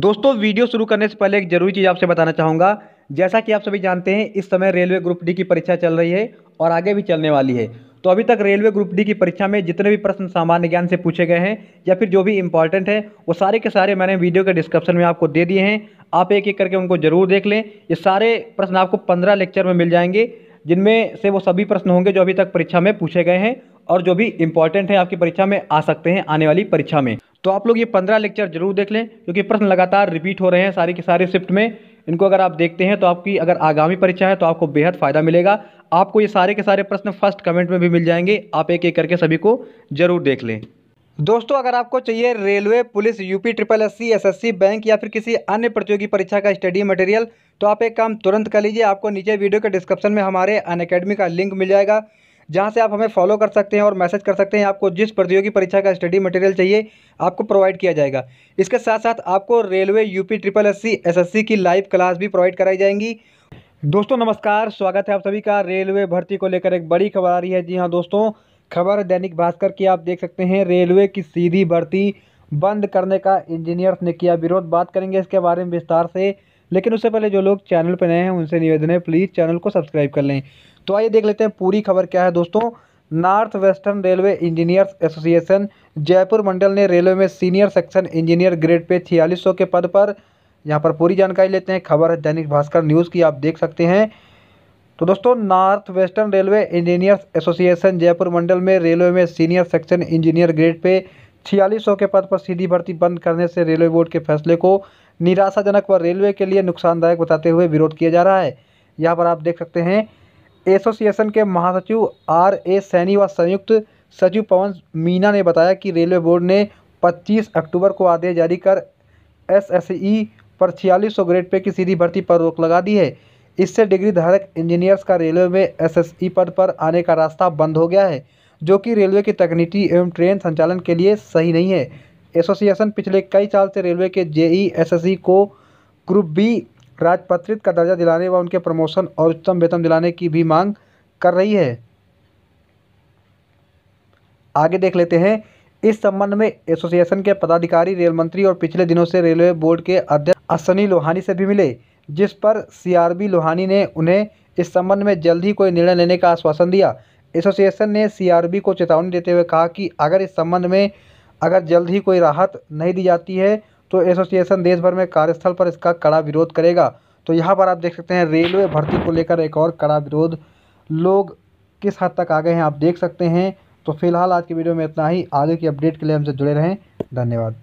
दोस्तों वीडियो शुरू करने से पहले एक जरूरी चीज़ आपसे बताना चाहूँगा जैसा कि आप सभी जानते हैं इस समय रेलवे ग्रुप डी की परीक्षा चल रही है और आगे भी चलने वाली है तो अभी तक रेलवे ग्रुप डी की परीक्षा में जितने भी प्रश्न सामान्य ज्ञान से पूछे गए हैं या फिर जो भी इंपॉर्टेंट है वो सारे के सारे मैंने वीडियो के डिस्क्रिप्शन में आपको दे दिए हैं आप एक एक करके उनको जरूर देख लें ये सारे प्रश्न आपको पंद्रह लेक्चर में मिल जाएंगे जिनमें से वो सभी प्रश्न होंगे जो अभी तक परीक्षा में पूछे गए हैं और जो भी इंपॉर्टेंट है आपकी परीक्षा में आ सकते हैं आने वाली परीक्षा में तो आप लोग ये पंद्रह लेक्चर जरूर देख लें क्योंकि प्रश्न लगातार रिपीट हो रहे हैं सारे के सारे शिफ्ट में इनको अगर आप देखते हैं तो आपकी अगर आगामी परीक्षा है तो आपको बेहद फ़ायदा मिलेगा आपको ये सारे के सारे प्रश्न फर्स्ट कमेंट में भी मिल जाएंगे आप एक एक करके सभी को जरूर देख लें दोस्तों अगर आपको चाहिए railway police UP triple S C bank या फिर किसी अन्य प्रतियोगी परीक्षा का स्टडी मटेरियल तो आप एक काम तुरंत कर लीजिए आपको नीचे वीडियो के डिस्क्रिप्शन में हमारे अन का लिंक मिल जाएगा जहाँ से आप हमें फॉलो कर सकते हैं और मैसेज कर सकते हैं आपको जिस प्रतियोगी परीक्षा का स्टडी मटेरियल चाहिए आपको प्रोवाइड किया जाएगा इसके साथ साथ आपको railway UP triple S C की लाइव क्लास भी प्रोवाइड कराई जाएंगी दोस्तों नमस्कार स्वागत है आप सभी का रेलवे भर्ती को लेकर एक बड़ी खबर आ रही है जी हाँ दोस्तों खबर दैनिक भास्कर की आप देख सकते हैं रेलवे की सीधी भर्ती बंद करने का इंजीनियर्स ने किया विरोध बात करेंगे इसके बारे में विस्तार से लेकिन उससे पहले जो लोग चैनल पर नए हैं उनसे निवेदन है प्लीज़ चैनल को सब्सक्राइब कर लें तो आइए देख लेते हैं पूरी खबर क्या है दोस्तों north western railway engineers association Jaipur मंडल ने रेलवे में senior section engineer grade pay छियालीस के पद पर यहाँ पर पूरी जानकारी लेते हैं खबर है दैनिक भास्कर न्यूज़ की आप देख सकते हैं तो दोस्तों north western railway engineers association Jaipur मंडल में रेलवे में senior section engineer grade pay छियालीस के पद पर सीधी भर्ती बंद करने से रेलवे बोर्ड के फैसले को निराशाजनक व रेलवे के लिए नुकसानदायक बताते हुए विरोध किया जा रहा है यहाँ पर आप देख सकते हैं एसोसिएशन के महासचिव आर ए सैनी व संयुक्त सचिव पवन मीना ने बताया कि रेलवे बोर्ड ने 25 अक्टूबर को आदेश जारी कर एसएसई पर छियालीस सौ ग्रेड पे की सीधी भर्ती पर रोक लगा दी है इससे डिग्री धारक इंजीनियर्स का रेलवे में एसएसई पद पर आने का रास्ता बंद हो गया है जो कि रेलवे की तकनीकी एवं ट्रेन संचालन के लिए सही नहीं है एसोसिएशन पिछले कई साल से रेलवे के जेई ई को ग्रुप बी राजपत्रित का दर्जा दिलाने व उनके प्रमोशन और उच्चतम वेतन दिलाने की भी मांग कर रही है आगे देख लेते हैं इस संबंध में एसोसिएशन के पदाधिकारी रेल मंत्री और पिछले दिनों से रेलवे बोर्ड के अध्यक्ष असनी लोहानी से भी मिले जिस पर सीआरबी लोहानी ने उन्हें इस संबंध में जल्द ही कोई निर्णय लेने का आश्वासन दिया एसोसिएशन ने सीआरबी को चेतावनी देते हुए कहा कि अगर इस संबंध में अगर जल्द ही कोई राहत नहीं दी जाती है तो एसोसिएशन देश भर में कार्यस्थल पर इसका कड़ा विरोध करेगा तो यहाँ पर आप देख सकते हैं रेलवे भर्ती को लेकर एक और कड़ा विरोध लोग किस हद तक आ गए हैं आप देख सकते हैं तो फिलहाल आज की वीडियो में इतना ही आगे की अपडेट के लिए हमसे जुड़े रहें धन्यवाद